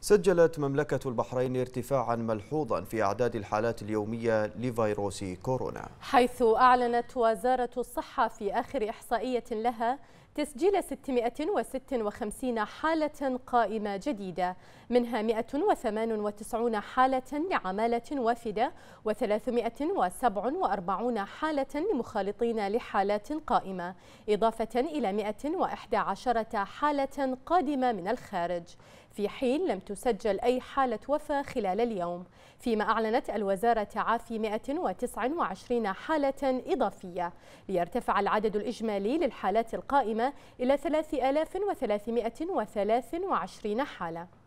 سجلت مملكة البحرين ارتفاعا ملحوظا في أعداد الحالات اليومية لفيروس كورونا حيث أعلنت وزارة الصحة في آخر إحصائية لها تسجيل 656 حالة قائمة جديدة منها 198 حالة لعمالة وافدة و347 حالة لمخالطين لحالات قائمة إضافة إلى 111 حالة قادمة من الخارج في حين لم تسجل أي حالة وفاة خلال اليوم فيما أعلنت الوزارة تعافي 129 حالة إضافية ليرتفع العدد الإجمالي للحالات القائمة إلى 3323 حالة